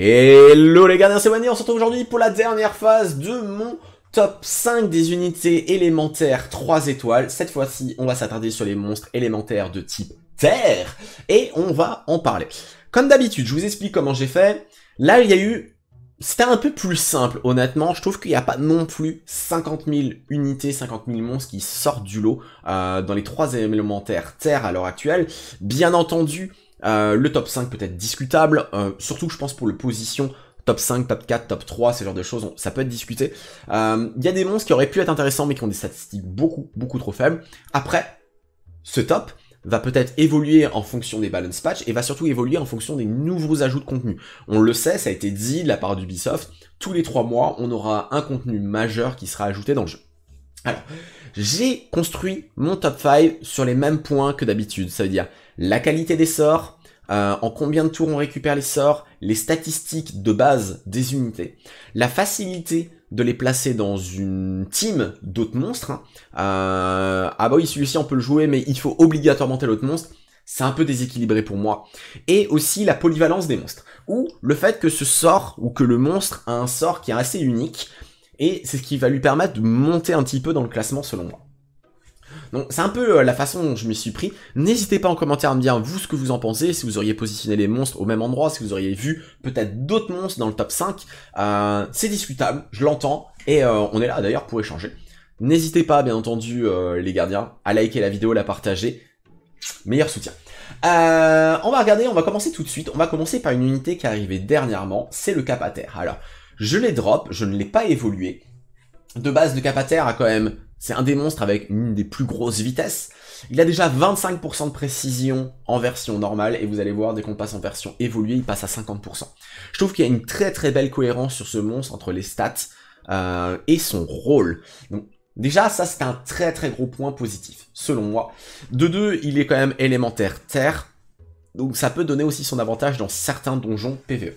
Hello les gars, c'est Wani, on se retrouve aujourd'hui pour la dernière phase de mon top 5 des unités élémentaires 3 étoiles. Cette fois-ci, on va s'attarder sur les monstres élémentaires de type Terre et on va en parler. Comme d'habitude, je vous explique comment j'ai fait. Là, il y a eu... C'était un peu plus simple, honnêtement. Je trouve qu'il n'y a pas non plus 50 000 unités, 50 000 monstres qui sortent du lot euh, dans les 3 élémentaires Terre à l'heure actuelle. Bien entendu, euh, le top 5 peut être discutable, euh, surtout je pense pour le position top 5, top 4, top 3, ce genre de choses, ça peut être discuté. Il euh, y a des monstres qui auraient pu être intéressants mais qui ont des statistiques beaucoup, beaucoup trop faibles. Après, ce top va peut-être évoluer en fonction des balance patch et va surtout évoluer en fonction des nouveaux ajouts de contenu. On le sait, ça a été dit de la part d'Ubisoft, tous les 3 mois, on aura un contenu majeur qui sera ajouté dans le jeu. Alors, j'ai construit mon top 5 sur les mêmes points que d'habitude, ça veut dire la qualité des sorts, euh, en combien de tours on récupère les sorts, les statistiques de base des unités, la facilité de les placer dans une team d'autres monstres. Hein. Euh, ah bah oui, celui-ci on peut le jouer, mais il faut obligatoirement tel autre monstre. C'est un peu déséquilibré pour moi. Et aussi la polyvalence des monstres. Ou le fait que ce sort, ou que le monstre a un sort qui est assez unique. Et c'est ce qui va lui permettre de monter un petit peu dans le classement selon moi. Donc c'est un peu euh, la façon dont je m'y suis pris. N'hésitez pas en commentaire à me dire vous ce que vous en pensez, si vous auriez positionné les monstres au même endroit, si vous auriez vu peut-être d'autres monstres dans le top 5. Euh, c'est discutable, je l'entends, et euh, on est là d'ailleurs pour échanger. N'hésitez pas, bien entendu, les gardiens, à liker la vidéo, la partager. Meilleur soutien. Euh, on va regarder, on va commencer tout de suite. On va commencer par une unité qui est arrivée dernièrement, c'est le cap à terre. Alors, je l'ai drop, je ne l'ai pas évolué. De base, le cap à terre a quand même c'est un des monstres avec une des plus grosses vitesses. Il a déjà 25% de précision en version normale et vous allez voir dès qu'on passe en version évoluée, il passe à 50%. Je trouve qu'il y a une très très belle cohérence sur ce monstre entre les stats euh, et son rôle. Donc, Déjà, ça c'est un très très gros point positif, selon moi. De deux, il est quand même élémentaire terre, donc ça peut donner aussi son avantage dans certains donjons PvE.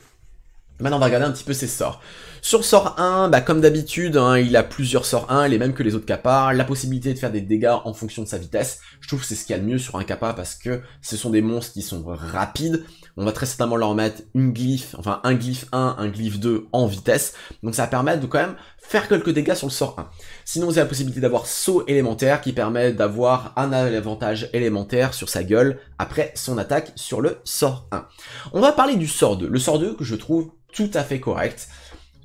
Maintenant, on va regarder un petit peu ses sorts. Sur sort 1, bah, comme d'habitude, hein, il a plusieurs sorts 1, les mêmes que les autres kappas, la possibilité de faire des dégâts en fonction de sa vitesse. Je trouve que c'est ce qu'il y a de mieux sur un kappa parce que ce sont des monstres qui sont rapides. On va très certainement leur mettre une glyphe, enfin un glyphe 1, un glyphe 2 en vitesse. Donc ça va permettre de quand même faire quelques dégâts sur le sort 1. Sinon, vous avez la possibilité d'avoir saut élémentaire qui permet d'avoir un avantage élémentaire sur sa gueule après son attaque sur le sort 1. On va parler du sort 2. Le sort 2 que je trouve tout à fait correct.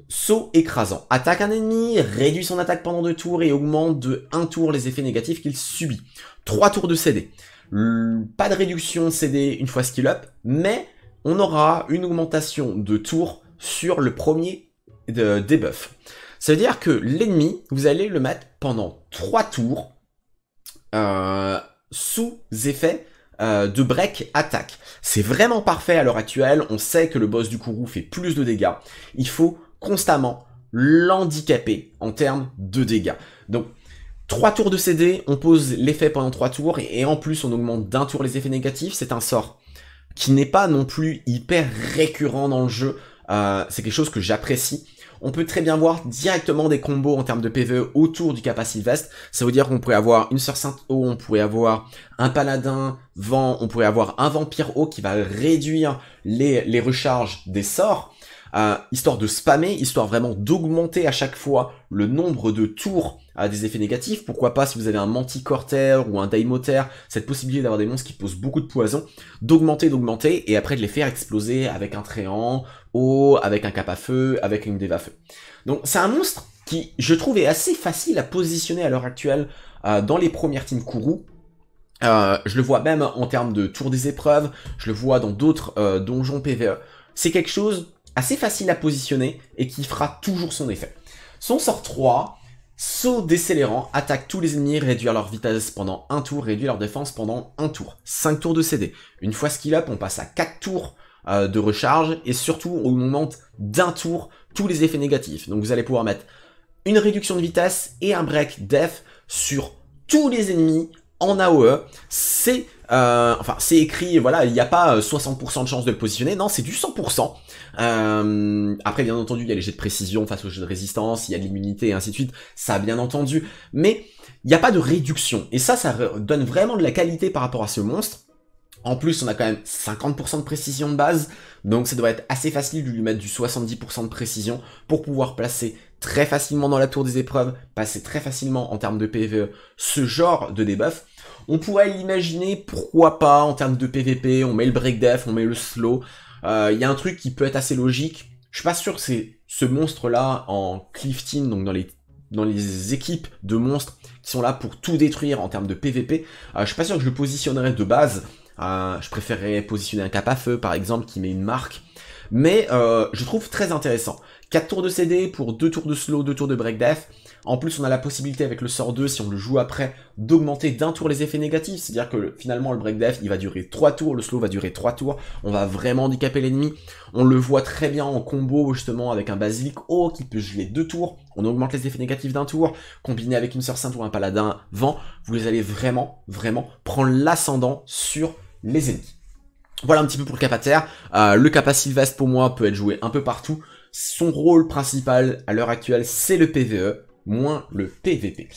Saut écrasant. Attaque un ennemi, réduit son attaque pendant deux tours et augmente de un tour les effets négatifs qu'il subit. Trois tours de CD. Pas de réduction CD une fois skill up, mais on aura une augmentation de tours sur le premier de debuff. Ça veut dire que l'ennemi, vous allez le mettre pendant 3 tours euh, sous effet euh, de break attaque. C'est vraiment parfait à l'heure actuelle, on sait que le boss du Kourou fait plus de dégâts. Il faut constamment l'handicaper en termes de dégâts. Donc 3 tours de CD, on pose l'effet pendant 3 tours, et en plus on augmente d'un tour les effets négatifs, c'est un sort qui n'est pas non plus hyper récurrent dans le jeu, euh, c'est quelque chose que j'apprécie, on peut très bien voir directement des combos en termes de PvE autour du capacity Vest. Ça veut dire qu'on pourrait avoir une Sœur Sainte Eau, on pourrait avoir un Paladin Vent, on pourrait avoir un Vampire Haut qui va réduire les, les recharges des sorts. Euh, histoire de spammer, histoire vraiment d'augmenter à chaque fois le nombre de tours à des effets négatifs. Pourquoi pas si vous avez un Manticorter ou un Daimoter, cette possibilité d'avoir des monstres qui posent beaucoup de poison, d'augmenter, d'augmenter, et après de les faire exploser avec un tréant, ou avec un cap à feu, avec une déva feu. Donc c'est un monstre qui, je trouve, est assez facile à positionner à l'heure actuelle euh, dans les premières teams Kourou. Euh, je le vois même en termes de tour des épreuves, je le vois dans d'autres donjons PVE. C'est quelque chose assez facile à positionner et qui fera toujours son effet. Son sort 3, saut décélérant, attaque tous les ennemis, réduire leur vitesse pendant un tour, réduit leur défense pendant un tour. 5 tours de CD. Une fois ce qu'il up, on passe à 4 tours euh, de recharge et surtout on augmente d'un tour tous les effets négatifs. Donc vous allez pouvoir mettre une réduction de vitesse et un break def sur tous les ennemis en AOE, c'est euh, enfin c'est écrit, voilà, il n'y a pas 60% euh, de chance de le positionner, non, c'est du 100%. Euh, après, bien entendu, il y a les jets de précision face aux jets de résistance, il y a l'immunité et ainsi de suite, ça bien entendu, mais il n'y a pas de réduction. Et ça, ça donne vraiment de la qualité par rapport à ce monstre. En plus, on a quand même 50% de précision de base, donc ça doit être assez facile de lui mettre du 70% de précision pour pouvoir placer très facilement dans la tour des épreuves, passer très facilement en termes de PvE ce genre de debuff. On pourrait l'imaginer, pourquoi pas, en termes de PvP, on met le break def, on met le slow. Euh, il y a un truc qui peut être assez logique. Je suis pas sûr que c'est ce monstre-là en Clifton donc dans les, dans les équipes de monstres qui sont là pour tout détruire en termes de PvP. Euh, je suis pas sûr que je le positionnerais de base. Euh, je préférerais positionner un cap à feu, par exemple, qui met une marque. Mais euh, je trouve très intéressant. 4 tours de CD pour 2 tours de slow, 2 tours de break death. En plus, on a la possibilité avec le sort 2, si on le joue après, d'augmenter d'un tour les effets négatifs. C'est-à-dire que finalement, le break death, il va durer 3 tours, le slow va durer 3 tours. On va vraiment handicaper l'ennemi. On le voit très bien en combo, justement, avec un basilic haut qui peut jouer 2 tours. On augmente les effets négatifs d'un tour. Combiné avec une sœur sainte ou un paladin vent, vous allez vraiment, vraiment prendre l'ascendant sur les ennemis. Voilà un petit peu pour le cap à terre. Euh, le cap à Sylvestre, pour moi, peut être joué un peu partout. Son rôle principal à l'heure actuelle, c'est le PVE moins le PVP.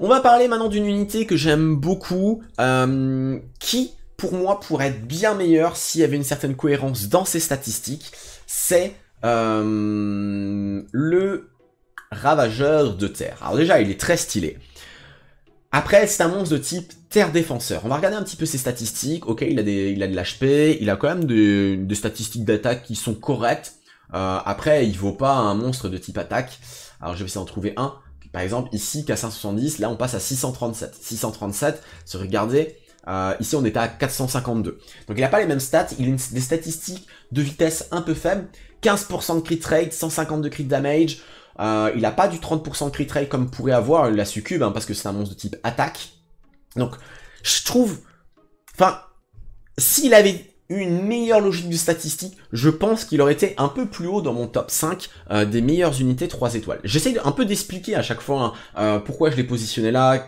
On va parler maintenant d'une unité que j'aime beaucoup, euh, qui pour moi pourrait être bien meilleure s'il y avait une certaine cohérence dans ses statistiques. C'est euh, le Ravageur de Terre. Alors déjà, il est très stylé. Après, c'est un monstre de type terre défenseur. On va regarder un petit peu ses statistiques. Ok, il a, des, a de l'HP, il a quand même des, des statistiques d'attaque qui sont correctes. Euh, après, il vaut pas un monstre de type attaque. Alors je vais essayer d'en trouver un. Par exemple, ici, qu'à 570, là on passe à 637. 637, se regardez, euh, ici on était à 452. Donc il n'a pas les mêmes stats, il a des statistiques de vitesse un peu faibles. 15% de crit rate, 150 de crit damage. Euh, il n'a pas du 30% de crit rate comme pourrait avoir la succube, hein, parce que c'est un monstre de type attaque. Donc, je trouve... Enfin, s'il avait une meilleure logique de statistique, je pense qu'il aurait été un peu plus haut dans mon top 5 euh, des meilleures unités 3 étoiles. J'essaie un peu d'expliquer à chaque fois hein, euh, pourquoi je l'ai positionné là,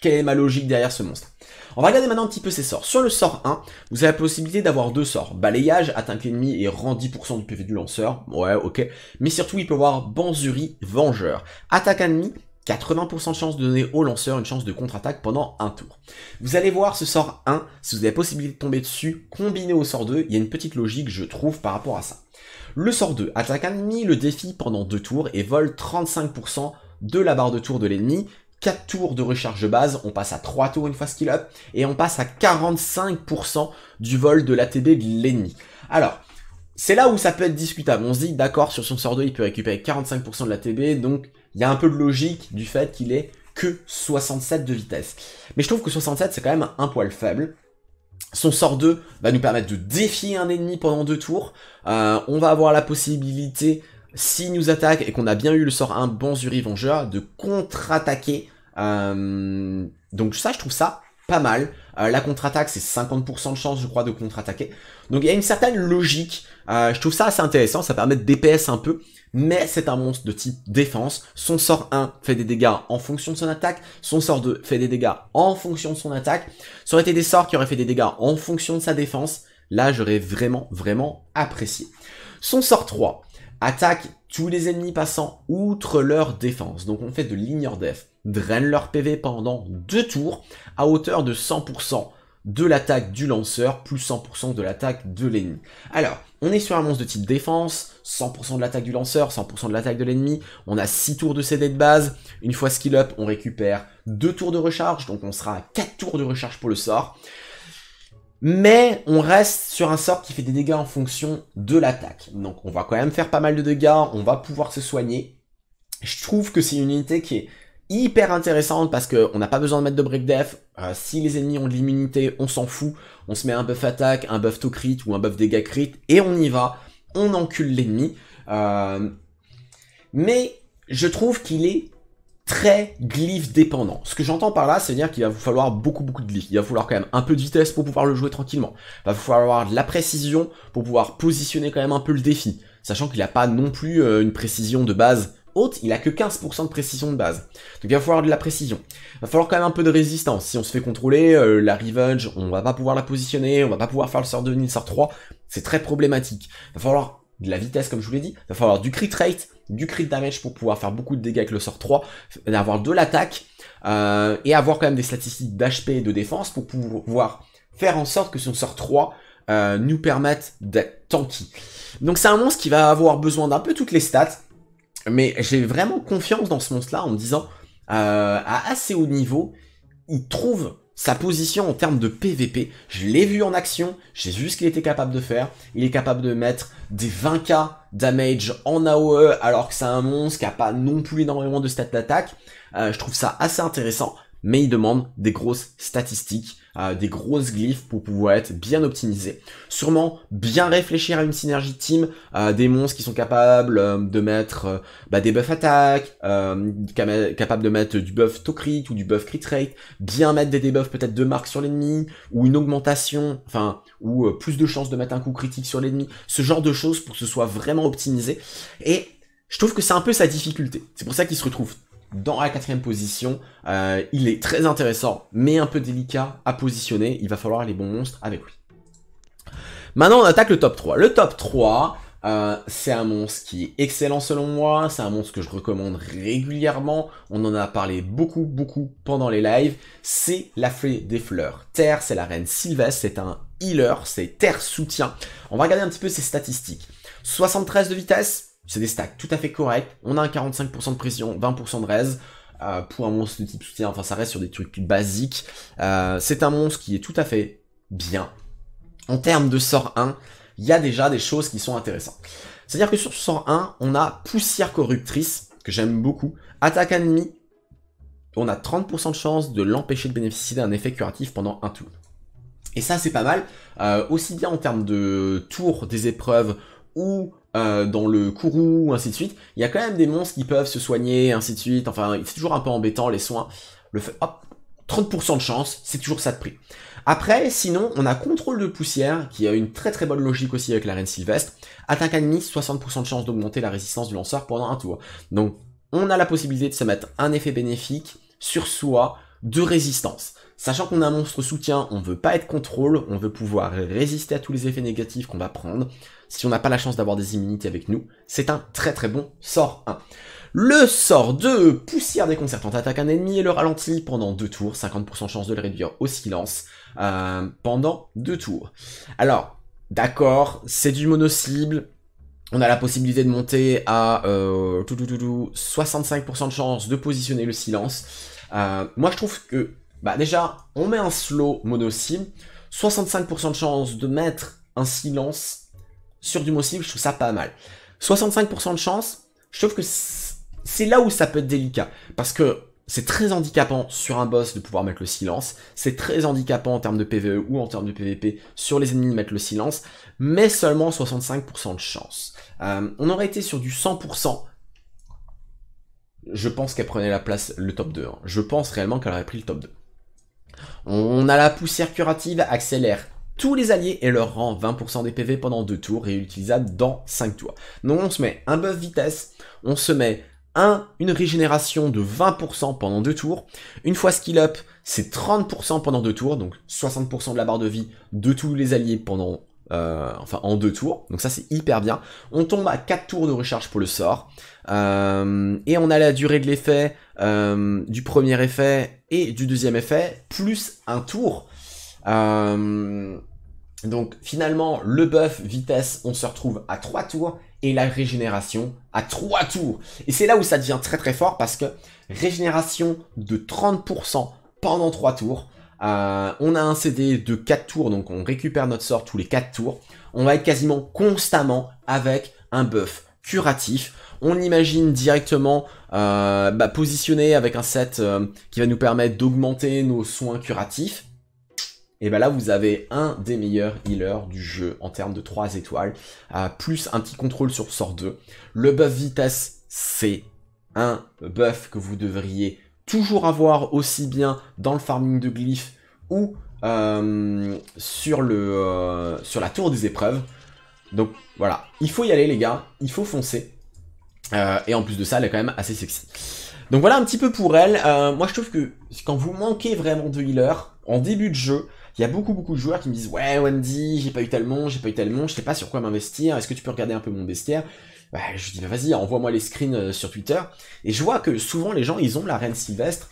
quelle est ma logique derrière ce monstre. On va regarder maintenant un petit peu ses sorts. Sur le sort 1, vous avez la possibilité d'avoir deux sorts. Balayage, attaque l'ennemi et rend 10% du PV du lanceur. Ouais, ok. Mais surtout, il peut avoir Banzuri, Vengeur. Attaque ennemi, 80% de chance de donner au lanceur une chance de contre-attaque pendant un tour. Vous allez voir ce sort 1, si vous avez possibilité de tomber dessus, combiné au sort 2, il y a une petite logique je trouve par rapport à ça. Le sort 2, attaque ennemi le défi pendant deux tours et vole 35% de la barre de tour de l'ennemi, 4 tours de recharge base, on passe à 3 tours une fois skill up, et on passe à 45% du vol de la TB de l'ennemi. Alors, c'est là où ça peut être discutable. On se dit, d'accord, sur son sort 2, il peut récupérer 45% de la TB, donc il y a un peu de logique du fait qu'il est que 67 de vitesse. Mais je trouve que 67 c'est quand même un poil faible. Son sort 2 va nous permettre de défier un ennemi pendant deux tours. Euh, on va avoir la possibilité, s'il nous attaque et qu'on a bien eu le sort 1 Banzuri Vengeur, de contre-attaquer. Euh, donc ça, je trouve ça pas mal. Euh, la contre-attaque, c'est 50% de chance, je crois, de contre-attaquer. Donc il y a une certaine logique. je trouve ça assez intéressant. Ça permet de DPS un peu mais c'est un monstre de type défense. Son sort 1 fait des dégâts en fonction de son attaque, son sort 2 fait des dégâts en fonction de son attaque. Ça aurait été des sorts qui auraient fait des dégâts en fonction de sa défense. Là, j'aurais vraiment, vraiment apprécié. Son sort 3 attaque tous les ennemis passant outre leur défense. Donc on fait de l'ignore def, draine leur PV pendant deux tours à hauteur de 100% de l'attaque du lanceur plus 100% de l'attaque de l'ennemi. Alors, on est sur un monstre de type défense, 100% de l'attaque du lanceur, 100% de l'attaque de l'ennemi, on a 6 tours de CD de base, une fois skill up, on récupère 2 tours de recharge, donc on sera à 4 tours de recharge pour le sort. Mais on reste sur un sort qui fait des dégâts en fonction de l'attaque. Donc on va quand même faire pas mal de dégâts, on va pouvoir se soigner. Je trouve que c'est une unité qui est hyper intéressante parce qu'on n'a pas besoin de mettre de break def. Euh, si les ennemis ont de l'immunité, on s'en fout. On se met un buff attaque, un buff to crit ou un buff dégâts crit et on y va. On encule l'ennemi. Euh, mais je trouve qu'il est très glyph dépendant. Ce que j'entends par là, c'est dire qu'il va vous falloir beaucoup beaucoup de glyph, Il va falloir quand même un peu de vitesse pour pouvoir le jouer tranquillement. Il va falloir de la précision pour pouvoir positionner quand même un peu le défi. Sachant qu'il a pas non plus euh, une précision de base il a que 15% de précision de base. Donc il va falloir de la précision. Il va falloir quand même un peu de résistance. Si on se fait contrôler, euh, la revenge, on va pas pouvoir la positionner, on va pas pouvoir faire le sort de le sort 3, c'est très problématique. Il va falloir de la vitesse comme je vous l'ai dit, il va falloir du crit rate, du crit damage pour pouvoir faire beaucoup de dégâts avec le sort 3, d'avoir de l'attaque, euh, et avoir quand même des statistiques d'HP et de défense pour pouvoir faire en sorte que son sort 3 euh, nous permette d'être tanky. Donc c'est un monstre qui va avoir besoin d'un peu toutes les stats, mais j'ai vraiment confiance dans ce monstre-là en me disant, euh, à assez haut niveau, il trouve sa position en termes de PVP. Je l'ai vu en action, j'ai vu ce qu'il était capable de faire. Il est capable de mettre des 20k damage en AOE alors que c'est un monstre qui a pas non plus énormément de stats d'attaque. Euh, je trouve ça assez intéressant, mais il demande des grosses statistiques des grosses glyphes pour pouvoir être bien optimisé. Sûrement bien réfléchir à une synergie team, euh, des monstres qui sont capables euh, de mettre euh, bah, des buffs attaque, euh, capables de mettre du buff to crit ou du buff crit rate, bien mettre des debuffs peut-être de marque sur l'ennemi, ou une augmentation, enfin, ou plus de chances de mettre un coup critique sur l'ennemi, ce genre de choses pour que ce soit vraiment optimisé. Et je trouve que c'est un peu sa difficulté. C'est pour ça qu'il se retrouve dans la quatrième position. Euh, il est très intéressant, mais un peu délicat à positionner. Il va falloir les bons monstres avec lui. Maintenant, on attaque le top 3. Le top 3, euh, c'est un monstre qui est excellent selon moi, c'est un monstre que je recommande régulièrement, on en a parlé beaucoup beaucoup pendant les lives, c'est la flée des fleurs. Terre, c'est la reine Sylvestre, c'est un healer, c'est Terre soutien. On va regarder un petit peu ses statistiques. 73 de vitesse, c'est des stacks tout à fait corrects. On a un 45% de pression, 20% de raise. Euh, pour un monstre de type soutien, enfin ça reste sur des trucs basiques. Euh, c'est un monstre qui est tout à fait bien. En termes de sort 1, il y a déjà des choses qui sont intéressantes. C'est-à-dire que sur ce sort 1, on a Poussière Corruptrice, que j'aime beaucoup. Attaque ennemi, on a 30% de chance de l'empêcher de bénéficier d'un effet curatif pendant un tour. Et ça, c'est pas mal, euh, aussi bien en termes de tour des épreuves ou euh, dans le courroux, ainsi de suite, il y a quand même des monstres qui peuvent se soigner, ainsi de suite, enfin, c'est toujours un peu embêtant, les soins. Le fait, hop, 30% de chance, c'est toujours ça de prix. Après, sinon, on a Contrôle de poussière, qui a une très très bonne logique aussi avec la Reine Sylvestre. Attaque ennemie, 60% de chance d'augmenter la résistance du lanceur pendant un tour. Donc, on a la possibilité de se mettre un effet bénéfique sur soi de résistance. Sachant qu'on a un monstre soutien, on veut pas être contrôle, on veut pouvoir résister à tous les effets négatifs qu'on va prendre si on n'a pas la chance d'avoir des immunités avec nous, c'est un très très bon sort 1. Le sort 2, poussière déconcertante, attaque un ennemi et le ralentit pendant 2 tours, 50% chance de le réduire au silence euh, pendant 2 tours. Alors, d'accord, c'est du mono-cible, on a la possibilité de monter à euh, 65% de chance de positionner le silence. Euh, moi je trouve que, bah déjà, on met un slow mono-cible, 65% de chance de mettre un silence sur du cible, je trouve ça pas mal. 65% de chance, je trouve que c'est là où ça peut être délicat. Parce que c'est très handicapant sur un boss de pouvoir mettre le silence. C'est très handicapant en termes de PvE ou en termes de PvP sur les ennemis de mettre le silence. Mais seulement 65% de chance. Euh, on aurait été sur du 100%. Je pense qu'elle prenait la place le top 2. Hein. Je pense réellement qu'elle aurait pris le top 2. On a la poussière curative, accélère, tous les alliés et leur rend 20% des PV pendant 2 tours et utilisable dans 5 tours. Donc on se met un buff vitesse, on se met un, une régénération de 20% pendant 2 tours. Une fois skill up, c'est 30% pendant 2 tours, donc 60% de la barre de vie de tous les alliés pendant euh, enfin en deux tours. Donc ça c'est hyper bien. On tombe à 4 tours de recharge pour le sort. Euh, et on a la durée de l'effet, euh, du premier effet et du deuxième effet, plus un tour. Donc finalement, le buff vitesse, on se retrouve à 3 tours et la régénération à 3 tours. Et c'est là où ça devient très très fort parce que régénération de 30% pendant 3 tours. Euh, on a un CD de 4 tours, donc on récupère notre sort tous les 4 tours. On va être quasiment constamment avec un buff curatif. On imagine directement euh, bah, positionner avec un set euh, qui va nous permettre d'augmenter nos soins curatifs et bien là vous avez un des meilleurs healers du jeu en termes de 3 étoiles, euh, plus un petit contrôle sur sort 2. Le buff vitesse, c'est un buff que vous devriez toujours avoir aussi bien dans le farming de glyphes ou euh, sur, le, euh, sur la tour des épreuves. Donc voilà, il faut y aller les gars, il faut foncer. et en plus de ça, elle est quand même assez sexy. Donc voilà un petit peu pour elle. moi je trouve que quand vous manquez vraiment de healer, en début de jeu, il y a beaucoup beaucoup de joueurs qui me disent ouais Wendy j'ai pas eu tellement j'ai pas eu tellement je sais pas sur quoi m'investir est-ce que tu peux regarder un peu mon bestiaire bah, je dis bah, vas-y envoie-moi les screens euh, sur Twitter et je vois que souvent les gens ils ont la reine sylvestre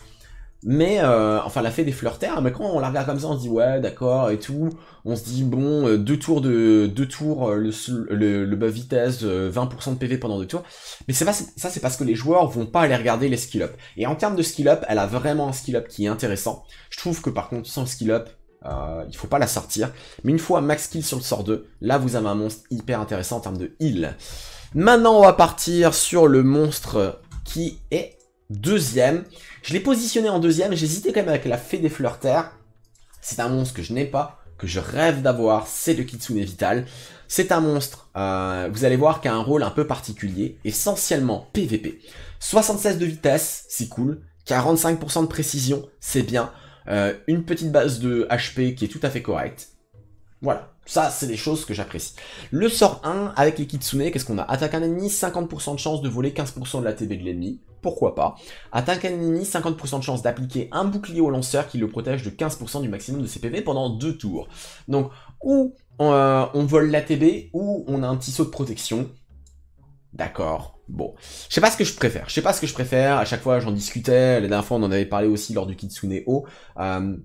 mais euh, enfin, enfin la fait des fleurs terre mais quand on la regarde comme ça on se dit ouais d'accord et tout on se dit bon euh, deux tours de deux tours le, le, bas vitesse 20% de PV pendant deux tours mais ça c'est parce que les joueurs vont pas aller regarder les skill up et en termes de skill up elle a vraiment un skill up qui est intéressant je trouve que par contre sans skill up il euh, il faut pas la sortir. Mais une fois max kill sur le sort 2, là vous avez un monstre hyper intéressant en termes de heal. Maintenant on va partir sur le monstre qui est deuxième. Je l'ai positionné en deuxième, j'hésitais quand même avec la fée des fleurs terre. C'est un monstre que je n'ai pas, que je rêve d'avoir, c'est le Kitsune Vital. C'est un monstre, euh, vous allez voir, qui a un rôle un peu particulier, essentiellement PVP. 76 de vitesse, c'est cool. 45% de précision, c'est bien. Euh, une petite base de HP qui est tout à fait correcte. Voilà, ça c'est des choses que j'apprécie. Le sort 1 avec les Kitsune, qu'est-ce qu'on a Attaque un ennemi, 50% de chance de voler 15% de la TB de l'ennemi, pourquoi pas. Attaque un ennemi, 50% de chance d'appliquer un bouclier au lanceur qui le protège de 15% du maximum de CPV pendant deux tours. Donc, ou euh, on, vole la TB, ou on a un petit saut de protection. D'accord, Bon, je sais pas ce que je préfère. Je sais pas ce que je préfère. À chaque fois, j'en discutais. La dernière fois, on en avait parlé aussi lors du Kitsune O. Euh,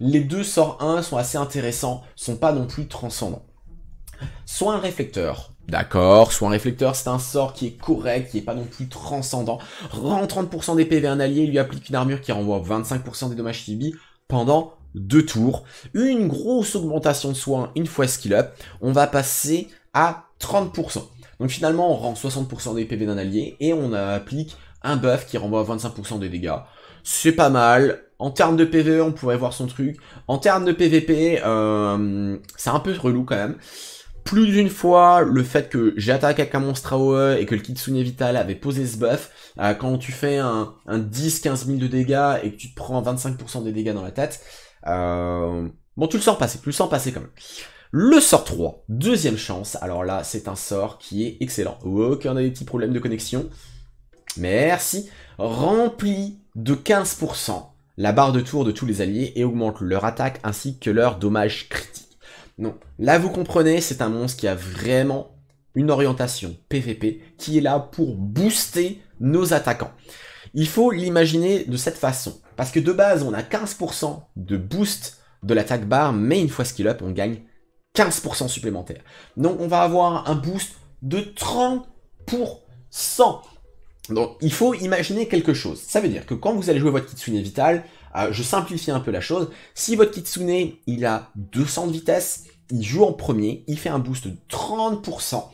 les deux sorts 1 sont assez intéressants, sont pas non plus transcendants. Soit un réflecteur, d'accord, soit un réflecteur, c'est un sort qui est correct, qui est pas non plus transcendant. Rend 30% des PV un allié, lui applique une armure qui renvoie 25% des dommages subis pendant deux tours. Une grosse augmentation de soins une fois skill up. On va passer à 30%. Donc finalement, on rend 60% des PV d'un allié et on applique un buff qui renvoie 25% des dégâts. C'est pas mal. En termes de PVE, on pourrait voir son truc. En termes de PVP, euh, c'est un peu relou quand même. Plus d'une fois, le fait que j'attaque avec un monstre AOE et que le Kitsune Vital avait posé ce buff, euh, quand tu fais un, 10-15 000 de dégâts et que tu te prends 25% des dégâts dans la tête, euh, bon, tu le sens passer, tu le sens passer quand même. Le sort 3, deuxième chance. Alors là, c'est un sort qui est excellent. Aucun des petits problèmes de connexion. Merci. Remplit de 15% la barre de tour de tous les alliés et augmente leur attaque ainsi que leur dommage critique. Non, là vous comprenez, c'est un monstre qui a vraiment une orientation PVP qui est là pour booster nos attaquants. Il faut l'imaginer de cette façon, parce que de base on a 15% de boost de l'attaque barre, mais une fois skill up on gagne 15% supplémentaire. Donc on va avoir un boost de 30%. Donc il faut imaginer quelque chose. Ça veut dire que quand vous allez jouer votre Kitsune Vital, euh, je simplifie un peu la chose, si votre Kitsune il a 200 de vitesse, il joue en premier, il fait un boost de 30%,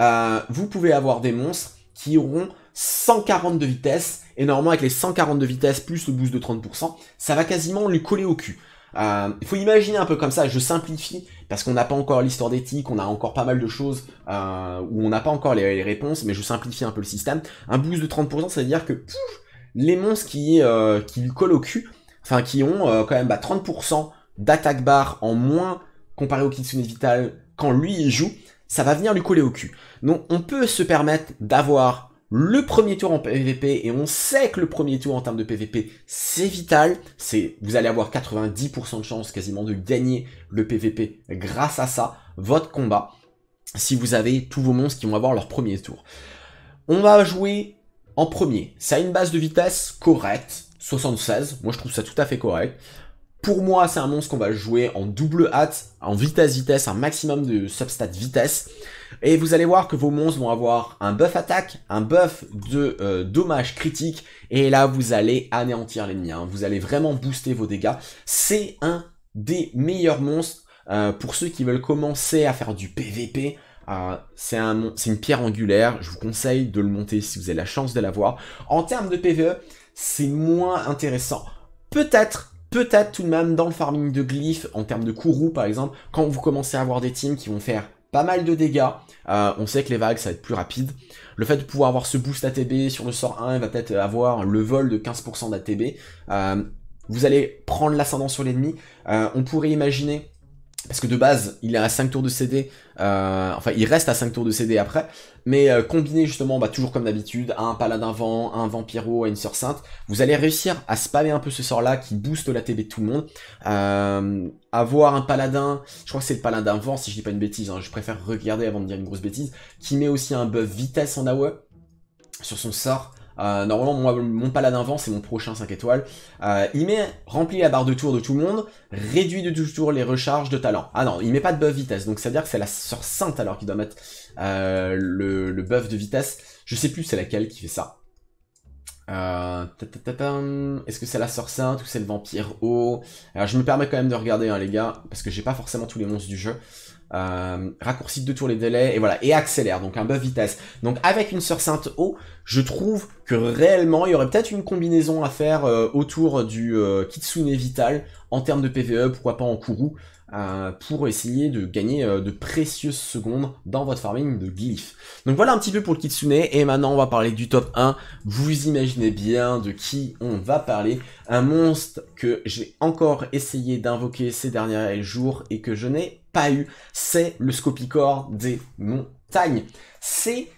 euh, vous pouvez avoir des monstres qui auront 140 de vitesse, et normalement avec les 140 de vitesse plus le boost de 30%, ça va quasiment lui coller au cul. Euh, il faut imaginer un peu comme ça, je simplifie, parce qu'on n'a pas encore l'histoire d'éthique, on a encore pas mal de choses euh, où on n'a pas encore les, réponses, mais je simplifie un peu le système. Un boost de 30%, ça veut dire que les monstres qui, euh, qui lui collent au cul, enfin qui ont quand même bah, 30% d'attaque barre en moins comparé au Kitsune Vital quand lui il joue, ça va venir lui coller au cul. Donc on peut se permettre d'avoir le premier tour en PVP, et on sait que le premier tour en termes de PVP, c'est vital. C'est, vous allez avoir 90% de chance quasiment de gagner le PVP grâce à ça, votre combat, si vous avez tous vos monstres qui vont avoir leur premier tour. On va jouer en premier. Ça a une base de vitesse correcte, 76. Moi, je trouve ça tout à fait correct. Pour moi, c'est un monstre qu'on va jouer en double hâte, en vitesse-vitesse, un maximum de substat vitesse. Et vous allez voir que vos monstres vont avoir un buff attaque, un buff de euh, dommage critique, et là vous allez anéantir l'ennemi. Hein. Vous allez vraiment booster vos dégâts. C'est un des meilleurs monstres euh, pour ceux qui veulent commencer à faire du PVP. Euh, c'est une pierre angulaire, je vous conseille de le monter si vous avez la chance de l'avoir. En termes de PVE, c'est moins intéressant. Peut-être Peut-être tout de même dans le farming de glyphes, en termes de courroux par exemple, quand vous commencez à avoir des teams qui vont faire pas mal de dégâts, euh, on sait que les vagues ça va être plus rapide. Le fait de pouvoir avoir ce boost ATB sur le sort 1, va peut-être avoir le vol de 15% d'ATB. Euh, vous allez prendre l'ascendant sur l'ennemi. Euh, on pourrait imaginer parce que de base, il est à 5 tours de CD, euh, enfin il reste à 5 tours de CD après, mais euh, combiné justement, bah, toujours comme d'habitude, à un paladin vent, un vampiro, à une sœur sainte, vous allez réussir à spammer un peu ce sort-là qui booste la TV de tout le monde. Euh, avoir un paladin, je crois que c'est le paladin vent si je dis pas une bêtise, hein, je préfère regarder avant de dire une grosse bêtise, qui met aussi un buff vitesse en AOE sur son sort, euh, normalement, mon paladin vent, c'est mon prochain 5 étoiles. Euh, il met rempli la barre de tour de tout le monde, réduit de tout tour les recharges de talent. Ah non, il met pas de buff vitesse, donc c'est à dire que c'est la sœur sainte alors qui doit mettre euh, le, le buff de vitesse. Je sais plus c'est laquelle qui fait ça. Euh, Est-ce que c'est la Sainte ou c'est le vampire haut Alors je me permets quand même de regarder hein, les gars, parce que j'ai pas forcément tous les monstres du jeu. Euh, de deux tours les délais et voilà et accélère donc un buff vitesse donc avec une Sœur Sainte haut je trouve que réellement il y aurait peut-être une combinaison à faire euh, autour du euh, Kitsune Vital en termes de PVE pourquoi pas en Kourou euh, pour essayer de gagner euh, de précieuses secondes dans votre farming de Glyph. Donc voilà un petit peu pour le Kitsune, et maintenant on va parler du top 1. Vous imaginez bien de qui on va parler. Un monstre que j'ai encore essayé d'invoquer ces derniers jours et que je n'ai pas eu, c'est le Scopicor des montagnes. C'est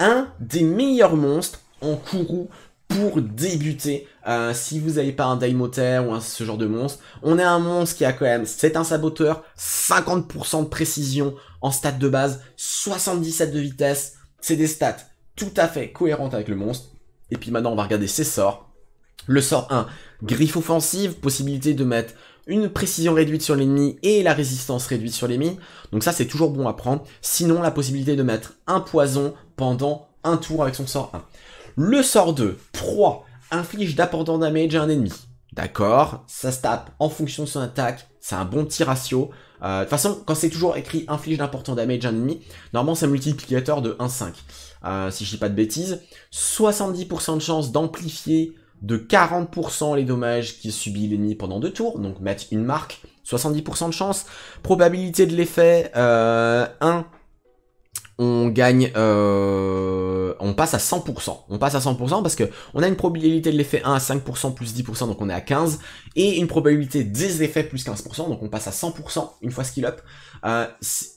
un des meilleurs monstres en Kourou pour débuter, euh, si vous n'avez pas un Daimoter ou ce genre de monstre, on est un monstre qui a quand même, c'est un saboteur, 50% de précision en stats de base, 77 de vitesse, c'est des stats tout à fait cohérentes avec le monstre. Et puis maintenant, on va regarder ses sorts. Le sort 1, griffe offensive, possibilité de mettre une précision réduite sur l'ennemi et la résistance réduite sur l'ennemi. Donc ça, c'est toujours bon à prendre. Sinon, la possibilité de mettre un poison pendant un tour avec son sort 1. Le sort 2, 3, inflige d'important damage à un ennemi. D'accord, ça se tape en fonction de son attaque, c'est un bon petit ratio. Euh, de toute façon, quand c'est toujours écrit inflige d'important damage à un ennemi, normalement c'est un multiplicateur de 1,5. 5 euh, si je dis pas de bêtises, 70% de chance d'amplifier de 40% les dommages qu'il subit l'ennemi pendant deux tours, donc mettre une marque, 70% de chance. Probabilité de l'effet, 1. Euh, on gagne euh, on passe à 100%. On passe à 100% parce que on a une probabilité de l'effet 1 à 5% plus 10%, donc on est à 15, et une probabilité des effets plus 15%, donc on passe à 100% une fois skill up, euh,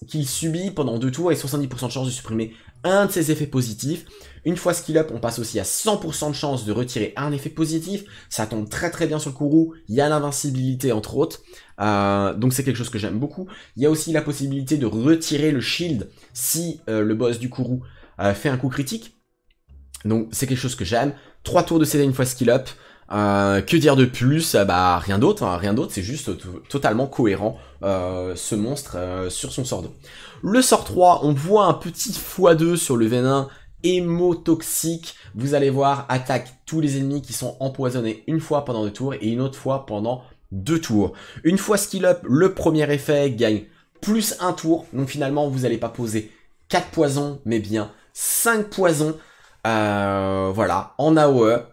qu'il subit pendant deux tours et 70% de chance de supprimer un de ses effets positifs. Une fois skill up, on passe aussi à 100% de chance de retirer un effet positif. Ça tombe très très bien sur le Kourou. Il y a l'invincibilité entre autres. Euh, donc c'est quelque chose que j'aime beaucoup. Il y a aussi la possibilité de retirer le shield si le boss du Kourou euh, fait un coup critique. Donc c'est quelque chose que j'aime. Trois tours de CD une fois skill up. Euh, que dire de plus euh, Bah rien d'autre, hein. rien d'autre, c'est juste totalement cohérent ce monstre sur son sort 2. Le sort 3, on voit un petit x2 sur le venin hémotoxique. Vous allez voir, attaque tous les ennemis qui sont empoisonnés une fois pendant 2 tours et une autre fois pendant deux tours. Une fois skill up, le premier effet gagne plus un tour, donc finalement vous n'allez pas poser 4 poisons, mais bien 5 poisons. Euh, voilà, en AOE,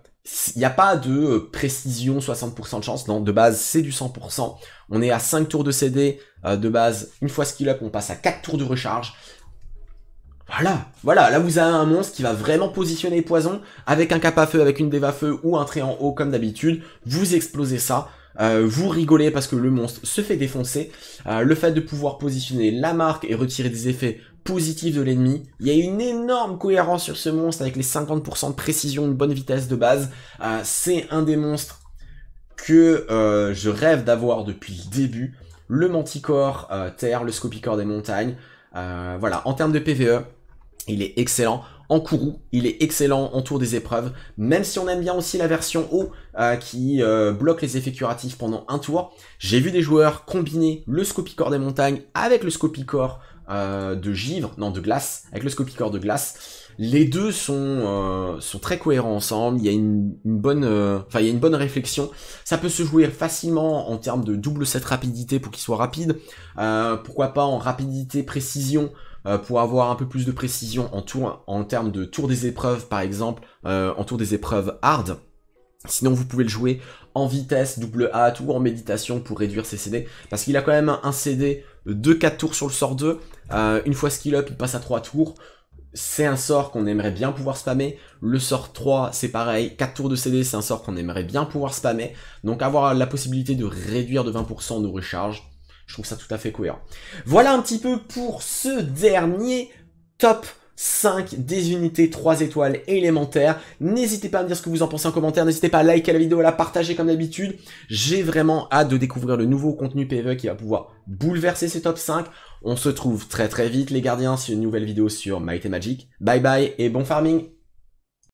il n'y a pas de euh, précision 60% de chance, non, de base c'est du 100%. On est à 5 tours de CD, euh, de base, une fois skill up, on passe à 4 tours de recharge. Voilà, voilà, là vous avez un monstre qui va vraiment positionner les poisons, avec un cap à feu, avec une déva feu ou un trait en haut comme d'habitude. Vous explosez ça, vous rigolez parce que le monstre se fait défoncer. le fait de pouvoir positionner la marque et retirer des effets positif de l'ennemi. Il y a une énorme cohérence sur ce monstre avec les 50% de précision, une bonne vitesse de base. Euh, c'est un des monstres que euh, je rêve d'avoir depuis le début. Le Manticore euh, Terre, le Scopicore des montagnes. voilà, en termes de PVE, il est excellent. En courroux, il est excellent en tour des épreuves, même si on aime bien aussi la version O qui bloque les effets curatifs pendant un tour. J'ai vu des joueurs combiner le Scopicore des montagnes avec le Scopicore euh, de givre, non de glace, avec le scopicore de glace. Les deux sont, euh, sont très cohérents ensemble, il y a une, bonne euh, il une bonne réflexion. Ça peut se jouer facilement en termes de double cette rapidité pour qu'il soit rapide. pourquoi pas en rapidité précision pour avoir un peu plus de précision en tour en termes de tour des épreuves par exemple, en tour des épreuves hard. Sinon, vous pouvez le jouer en vitesse, double hâte ou en méditation pour réduire ses CD. Parce qu'il a quand même un CD de 4 tours sur le sort 2 euh, une fois skill up, il passe à 3 tours. C'est un sort qu'on aimerait bien pouvoir spammer. Le sort 3, c'est pareil. 4 tours de CD, c'est un sort qu'on aimerait bien pouvoir spammer. Donc avoir la possibilité de réduire de 20% nos recharges, je trouve ça tout à fait cohérent. Voilà un petit peu pour ce dernier top 5 des unités 3 étoiles élémentaires. N'hésitez pas à me dire ce que vous en pensez en commentaire, n'hésitez pas à liker la vidéo, à la partager comme d'habitude. J'ai vraiment hâte de découvrir le nouveau contenu PvE qui va pouvoir bouleverser ce top 5. On se trouve très très vite les gardiens, sur une nouvelle vidéo sur Might Magic. Bye bye et bon farming